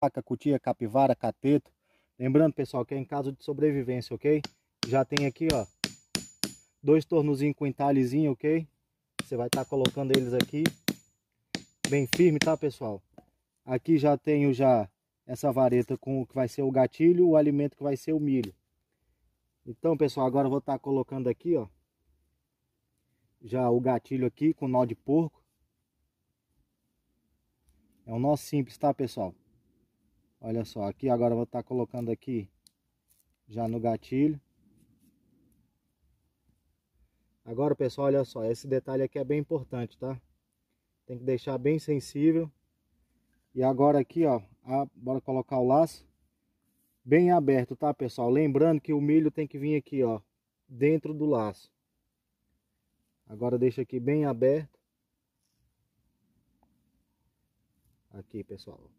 vaca, cutia, capivara, cateto. Lembrando, pessoal, que é em caso de sobrevivência, ok? Já tem aqui, ó, dois tornozinhos com entalhezinho, ok? Você vai estar tá colocando eles aqui bem firme, tá, pessoal? Aqui já tenho já essa vareta com o que vai ser o gatilho, o alimento que vai ser o milho. Então, pessoal, agora eu vou estar tá colocando aqui, ó, já o gatilho aqui com nó de porco. É um nó simples, tá, pessoal? Olha só, aqui agora vou estar tá colocando aqui já no gatilho. Agora, pessoal, olha só, esse detalhe aqui é bem importante, tá? Tem que deixar bem sensível. E agora aqui, ó, a, bora colocar o laço bem aberto, tá, pessoal? Lembrando que o milho tem que vir aqui, ó, dentro do laço. Agora deixa aqui bem aberto. Aqui, pessoal.